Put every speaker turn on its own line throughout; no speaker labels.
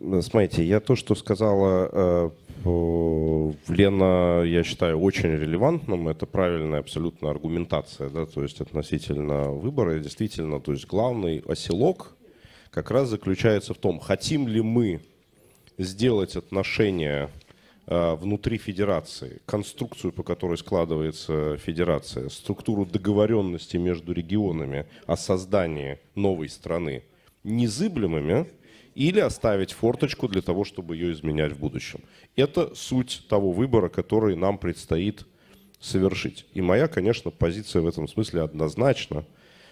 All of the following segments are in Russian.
Э, смотрите, я то, что сказала э, Лена, я считаю, очень релевантным. Это правильная абсолютно аргументация, да, то есть относительно выбора. Действительно, то есть главный оселок как раз заключается в том, хотим ли мы сделать отношения э, внутри федерации, конструкцию, по которой складывается федерация, структуру договоренности между регионами о создании новой страны незыблемыми – или оставить форточку для того, чтобы ее изменять в будущем. Это суть того выбора, который нам предстоит совершить. И моя, конечно, позиция в этом смысле однозначна,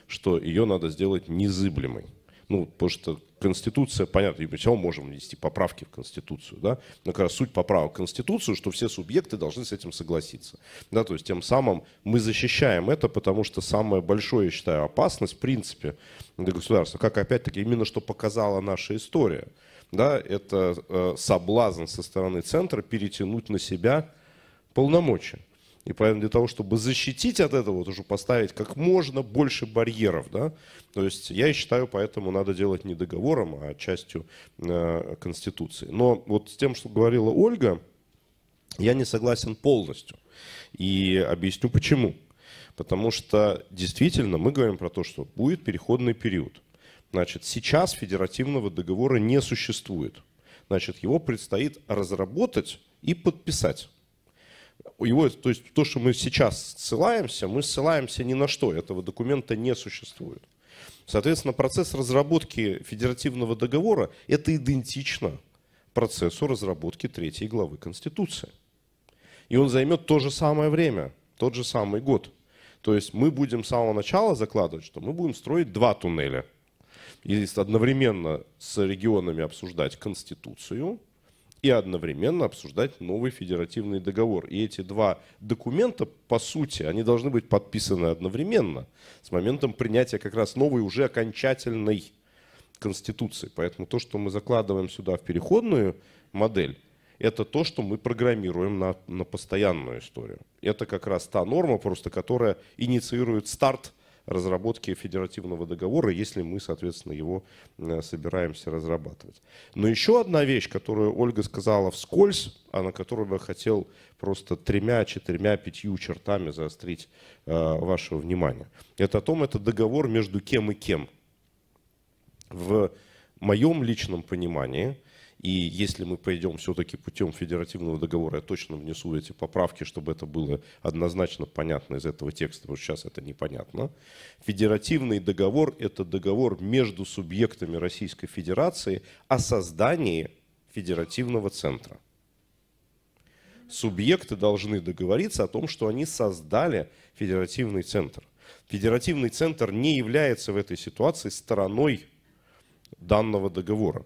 что ее надо сделать незыблемой. Ну, потому что Конституция, понятно, мы все можем внести поправки в Конституцию, да, но как раз суть поправок в Конституцию, что все субъекты должны с этим согласиться, да, то есть тем самым мы защищаем это, потому что самая большая, я считаю, опасность в принципе для государства, как опять-таки именно что показала наша история, да, это э, соблазн со стороны центра перетянуть на себя полномочия. И поэтому для того, чтобы защитить от этого, уже поставить как можно больше барьеров. Да? То есть я считаю, поэтому надо делать не договором, а частью э, Конституции. Но вот с тем, что говорила Ольга, я не согласен полностью. И объясню почему. Потому что действительно мы говорим про то, что будет переходный период. Значит, сейчас федеративного договора не существует. Значит, его предстоит разработать и подписать его, то есть то, что мы сейчас ссылаемся, мы ссылаемся ни на что, этого документа не существует. Соответственно, процесс разработки федеративного договора – это идентично процессу разработки третьей главы Конституции. И он займет то же самое время, тот же самый год. То есть мы будем с самого начала закладывать, что мы будем строить два туннеля. И одновременно с регионами обсуждать Конституцию – и одновременно обсуждать новый федеративный договор. И эти два документа, по сути, они должны быть подписаны одновременно с моментом принятия как раз новой уже окончательной Конституции. Поэтому то, что мы закладываем сюда в переходную модель, это то, что мы программируем на, на постоянную историю. Это как раз та норма, просто которая инициирует старт разработки федеративного договора, если мы, соответственно, его э, собираемся разрабатывать. Но еще одна вещь, которую Ольга сказала вскользь, а на которую бы хотел просто тремя, четырьмя, пятью чертами заострить э, ваше внимание. Это о том, это договор между кем и кем. В моем личном понимании – и если мы пойдем все-таки путем федеративного договора, я точно внесу эти поправки, чтобы это было однозначно понятно из этого текста, потому что сейчас это непонятно. Федеративный договор – это договор между субъектами Российской Федерации о создании федеративного центра. Субъекты должны договориться о том, что они создали федеративный центр. Федеративный центр не является в этой ситуации стороной данного договора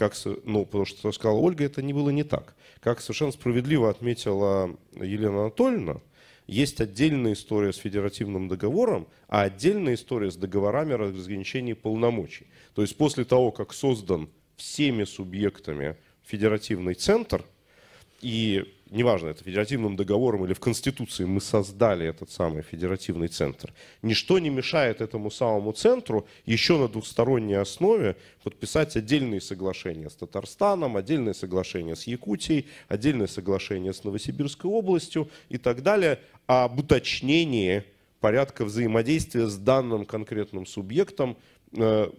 как, ну, потому что, сказала Ольга, это не было не так. Как совершенно справедливо отметила Елена Анатольевна, есть отдельная история с федеративным договором, а отдельная история с договорами о разграничении полномочий. То есть после того, как создан всеми субъектами федеративный центр, и неважно, это федеративным договором или в Конституции мы создали этот самый федеративный центр, ничто не мешает этому самому центру еще на двухсторонней основе подписать отдельные соглашения с Татарстаном, отдельное соглашение с Якутией, отдельное соглашение с Новосибирской областью и так далее об уточнении порядка взаимодействия с данным конкретным субъектом э,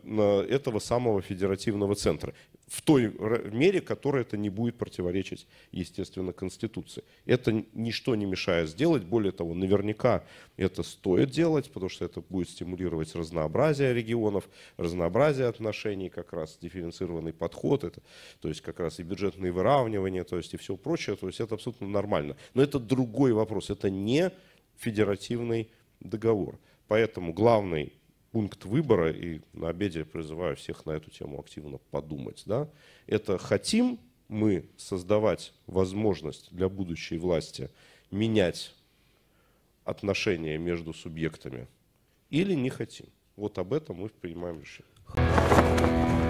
этого самого федеративного центра в той мере, которая это не будет противоречить, естественно, Конституции. Это ничто не мешает сделать. Более того, наверняка это стоит делать, потому что это будет стимулировать разнообразие регионов, разнообразие отношений, как раз дифференцированный подход, это, то есть как раз и бюджетные выравнивания, то есть и все прочее. То есть это абсолютно нормально. Но это другой вопрос. Это не федеративный договор. Поэтому главный пункт выбора, и на обеде призываю всех на эту тему активно подумать. Да? Это хотим мы создавать возможность для будущей власти менять отношения между субъектами или не хотим. Вот об этом мы принимаем решение.